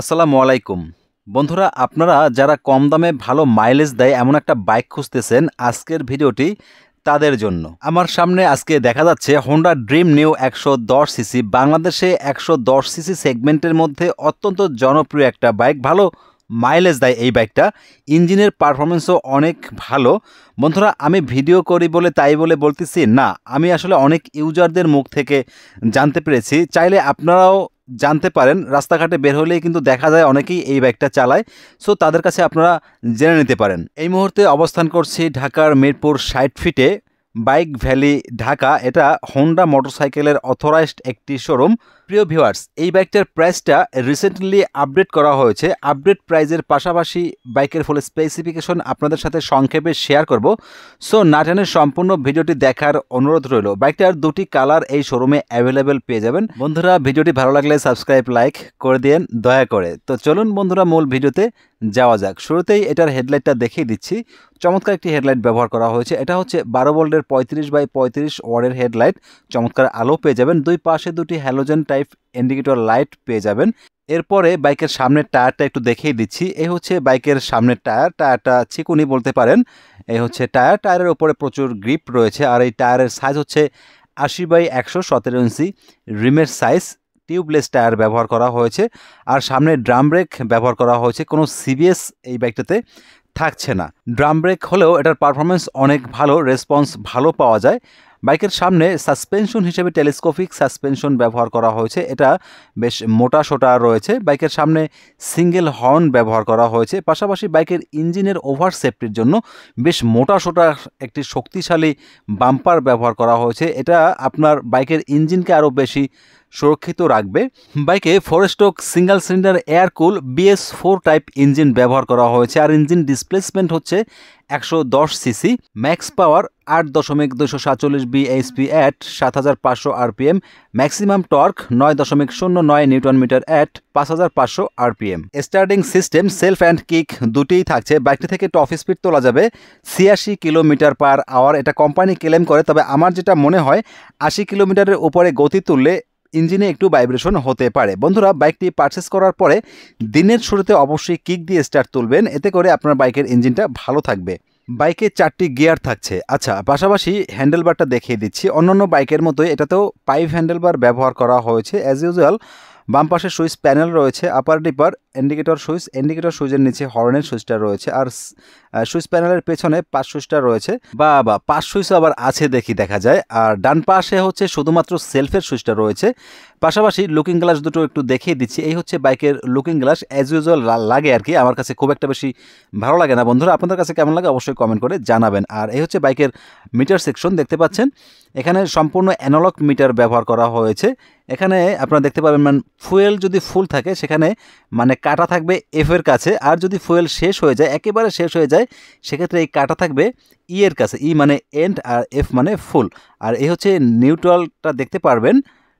আসসালামু আলাইকুম বন্ধুরা আপনারা যারা কম দামে ভালো মাইলেজ দেয় এমন একটা বাইক খুঁজতেছেন আজকের ভিডিওটি তাদের জন্য আমার সামনে আজকে দেখা যাচ্ছে হোন্ডা ড্রিম নিউ একশো সিসি বাংলাদেশে একশো সিসি সেগমেন্টের মধ্যে অত্যন্ত জনপ্রিয় একটা বাইক ভালো মাইলেজ দেয় এই বাইকটা ইঞ্জিনের পারফরমেন্সও অনেক ভালো বন্ধুরা আমি ভিডিও করি বলে তাই বলে বলতেছি না আমি আসলে অনেক ইউজারদের মুখ থেকে জানতে পেরেছি চাইলে আপনারাও জানতে পারেন রাস্তাঘাটে বের হলেই কিন্তু দেখা যায় অনেকেই এই বাইকটা চালায় সো তাদের কাছে আপনারা জেনে নিতে পারেন এই মুহূর্তে অবস্থান করছি ঢাকার মিরপুর সাইড ফিটে বাইক ভ্যালি ঢাকা এটা হোন্ডা মোটরসাইকেলের অথরাইজড একটি শোরুম প্রিয় ভিউয়ার্স এই বাইকটার প্রাইসটা রিসেন্টলি আপডেট করা হয়েছে আপডেট প্রাইজের পাশাপাশি বাইকের ফলে স্পেসিফিকেশন আপনাদের সাথে সংক্ষেপে শেয়ার করব সো নাটানের সম্পূর্ণ ভিডিওটি দেখার অনুরোধ রইল বাইকটার দুটি কালার এই শোরুমে অ্যাভেলেবেল পেয়ে যাবেন বন্ধুরা ভিডিওটি ভালো লাগলে সাবস্ক্রাইব লাইক করে দিন দয়া করে তো চলুন বন্ধুরা মূল ভিডিওতে যাওয়া যাক শুরুতেই এটার হেডলাইটটা দেখিয়ে দিচ্ছি চমৎকার একটি হেডলাইট ব্যবহার করা হয়েছে এটা হচ্ছে বারো বোল্ডের পঁয়ত্রিশ বাই পঁয়ত্রিশ ওয়ার্ডের হেডলাইট চমৎকার আলো পেয়ে যাবেন দুই পাশে দুটি halogen type type indicator light পেয়ে যাবেন এরপরে বাইকের সামনের টায়ারটা একটু দেখেই দিচ্ছি এই হচ্ছে বাইকের সামনের টায়ার টায়ারটা চিকুনি বলতে পারেন এই হচ্ছে টায়ার টায়ারের ওপরে প্রচুর গ্রিপ রয়েছে আর এই টায়ারের সাইজ হচ্ছে আশি বাই একশো সতেরো ইঞ্চি রিমের সাইজ টিউবলেস টায়ার ব্যবহার করা হয়েছে আর সামনে ড্রাম ব্রেক ব্যবহার করা হয়েছে কোনো সিবিএস এই বাইকটাতে থাকছে না ড্রাম ব্রেক হলেও এটার পারফরমেন্স অনেক ভালো রেসপন্স ভালো পাওয়া যায় বাইকের সামনে সাসপেনশন হিসেবে টেলিস্কোপিক সাসপেনশন ব্যবহার করা হয়েছে এটা বেশ মোটা সোটা রয়েছে বাইকের সামনে সিঙ্গেল হর্ন ব্যবহার করা হয়েছে পাশাপাশি বাইকের ইঞ্জিনের ওভার সেফটির জন্য বেশ মোটা সোটা একটি শক্তিশালী বাম্পার ব্যবহার করা হয়েছে এটা আপনার বাইকের ইঞ্জিনকে আরও বেশি সুরক্ষিত রাখবে বাইকে four stroke single cylinder air cool BS four type engine ব্যবহার করা হয়েছে আর ইঞ্জিন ডিসপ্লেসমেন্ট হচ্ছে একশো দশ সিসি ম্যাক্স পাওয়ার আট দশমিক দুশো সাতচল্লিশ বিএসপি অ্যাট সাত হাজার পাঁচশো আরপিএম ম্যাক্সিমাম টর্ক নয় দশমিক শূন্য নয় নিউটন মিটার অ্যাট পাঁচ হাজার পাঁচশো RPM starting system self and kick দুটিই থাকছে বাইকটি থেকে টপ স্পিড তোলা যাবে ছিয়াশি কিলোমিটার পার আওয়ার এটা কোম্পানি ক্লেম করে তবে আমার যেটা মনে হয় আশি কিলোমিটারের উপরে গতি তুললে ইঞ্জিনে একটু ভাইব্রেশন হতে পারে বন্ধুরা বাইকটি পারচেস করার পরে দিনের শুরুতে অবশ্যই কিক দিয়ে স্টার্ট তুলবেন এতে করে আপনার বাইকের ইঞ্জিনটা ভালো থাকবে বাইকে চারটি গিয়ার থাকছে আচ্ছা পাশাপাশি হ্যান্ডেলবারটা দেখিয়ে দিচ্ছি অন্যান্য বাইকের মতোই এটাতেও পাইপ হ্যান্ডেলবার ব্যবহার করা হয়েছে অ্যাজ ইউজুয়াল বাম পাশে সুইচ প্যানেল রয়েছে আপার ডিপার ইন্ডিকেটর সুইচ ইন্ডিকেটর সুইচের নিচে হর্নের সুইচটা রয়েছে আর সুইচ প্যানেলের পেছনে পাঁচ সুইচটা রয়েছে বা বা পাঁচ সুইচ আবার আছে দেখি দেখা যায় আর ডান পাশে হচ্ছে শুধুমাত্র সেলফের সুইচটা রয়েছে পাশাপাশি লুকিং গ্লাস দুটো একটু দেখিয়ে দিচ্ছি এই হচ্ছে বাইকের লুকিং গ্লাস অ্যাজ ইউজুয়াল লাগে আর কি আমার কাছে খুব একটা বেশি ভালো লাগে না বন্ধুরা আপনাদের কাছে কেমন লাগে অবশ্যই কমেন্ট করে জানাবেন আর এই হচ্ছে বাইকের মিটার সেকশন দেখতে পাচ্ছেন এখানে সম্পূর্ণ অ্যানালগ মিটার ব্যবহার করা হয়েছে এখানে আপনারা দেখতে পাবেন মানে ফুয়েল যদি ফুল থাকে সেখানে মানে কাটা থাকবে এফের কাছে আর যদি ফুয়েল শেষ হয়ে যায় একেবারে শেষ হয়ে যায় সেক্ষেত্রে এই কাটা থাকবে ই e এর কাছে ই e মানে এন্ড আর এফ মানে ফুল আর এই হচ্ছে নিউট্রালটা দেখতে পারবেন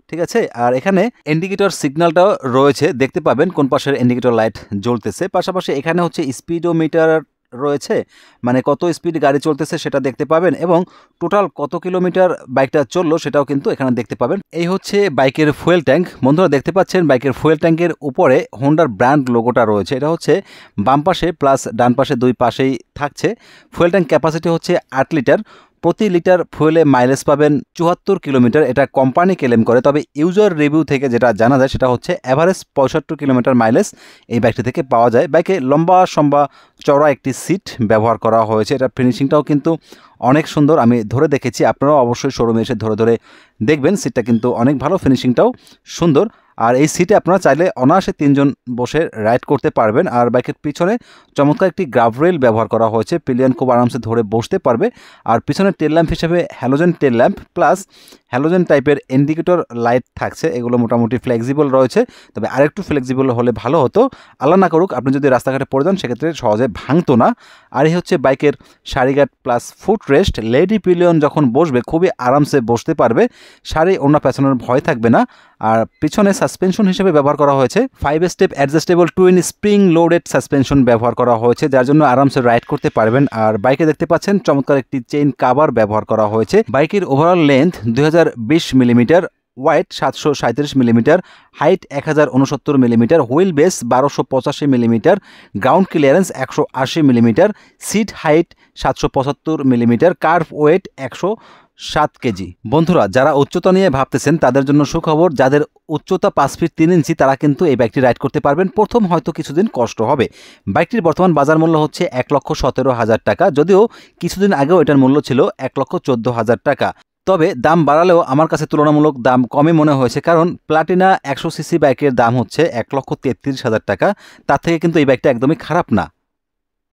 ঠিক আছে আর এখানে ইন্ডিকেটর সিগন্যালটাও রয়েছে দেখতে পাবেন কোন পাশের ইন্ডিকেটর লাইট জ্বলতেছে পাশাপাশি এখানে হচ্ছে স্পিডোমিটার রয়েছে মানে কত স্পিড গাড়ি চলতেছে সেটা দেখতে পাবেন এবং টোটাল কত কিলোমিটার বাইকটা চললো সেটাও কিন্তু এখানে দেখতে পাবেন এই হচ্ছে বাইকের ফুয়েল ট্যাঙ্ক বন্ধুরা দেখতে পাচ্ছেন বাইকের ফুয়েল ট্যাঙ্কের উপরে হোন্ডার ব্র্যান্ড লোগোটা রয়েছে এটা হচ্ছে বাম পাশে প্লাস ডান পাশে দুই পাশেই থাকছে ফুয়েল ট্যাঙ্ক ক্যাপাসিটি হচ্ছে আট লিটার প্রতি লিটার ফুয়েলে মাইলেজ পাবেন চুয়াত্তর কিলোমিটার এটা কোম্পানি ক্লেম করে তবে ইউজার রিভিউ থেকে যেটা জানা যায় সেটা হচ্ছে অ্যাভারেজ পঁয়ষট্টি কিলোমিটার মাইলেজ এই বাইকটি থেকে পাওয়া যায় বাইকে লম্বা সম্বা চড়া একটি সিট ব্যবহার করা হয়েছে এটার ফিনিশিংটাও কিন্তু অনেক সুন্দর আমি ধরে দেখেছি আপনারাও অবশ্যই শোরুমে এসে ধরে ধরে দেখবেন সিটটা কিন্তু অনেক ভালো ফিনিশিংটাও সুন্দর আর এই সিটে আপনারা চাইলে অনায়াসে তিনজন বসে রাইড করতে পারবেন আর বাইকের পিছনে চমৎকার একটি গ্রাভরেল ব্যবহার করা হয়েছে পিলিয়ন খুব আরামসে ধরে বসতে পারবে আর পিছনে টেল ল্যাম্প হিসেবে halogen tail lamp plus halogen টাইপের ইন্ডিকেটর লাইট থাকছে এগুলো মোটামুটি ফ্লেক্সিবল রয়েছে তবে আরেকটু ফ্লেক্সিবল হলে ভালো হতো আল্লাহ না করুক আপনি যদি রাস্তাঘাটে পড়ে যান সেক্ষেত্রে সহজে ভাঙতো না আর এই হচ্ছে বাইকের sari guard plus foot rest lady pillion যখন বসবে খুবই আরামসে বসতে পারবে সারি অন্য পেছনের ভয় থাকবে না আর পিছনে সাসপেনশন হিসেবে ব্যবহার করা হয়েছে five step adjustable twin spring loaded suspension ব্যবহার করা হয়েছে যার জন্য আরামসে রাইড করতে পারবেন আর বাইকে দেখতে পাচ্ছেন চমৎকার একটি চেইন কাভার ব্যবহার করা হয়েছে বাইকের ওভারঅল লেন্থ দুই মিলিমিটার ওয়াইট সাতশো সাঁত্রিশ মিলিমিটার হাইট এক হাজার মিলিমিটার হুইল বেস বারোশো পঁচাশি মিলিমিটার গ্রাউন্ড ক্লিয়ারেন্স একশো আশি মিলিমিটার সিট হাইট সাতশো পঁচাত্তর মিলিমিটার কার্ভ ওয়েট একশো সাত কেজি বন্ধুরা যারা উচ্চতা নিয়ে ভাবতেছেন তাদের জন্য সুখবর যাদের উচ্চতা পাঁচ ফিট তিন ইঞ্চি তারা কিন্তু এই ব্যাগটি রাইড করতে পারবেন প্রথম হয়তো কিছুদিন কষ্ট হবে বাইকটির বর্তমান বাজার মূল্য হচ্ছে এক লক্ষ সতেরো হাজার টাকা যদিও কিছুদিন আগেও এটার মূল্য ছিল এক লক্ষ চোদ্দো হাজার টাকা তবে দাম বাড়ালেও আমার কাছে তুলনামূলক দাম কমে মনে হয়েছে কারণ প্লাটিনা একশো সিসি বাইকের দাম হচ্ছে এক লক্ষ তেত্রিশ হাজার টাকা তার থেকে কিন্তু এই ব্যাগটা একদমই খারাপ না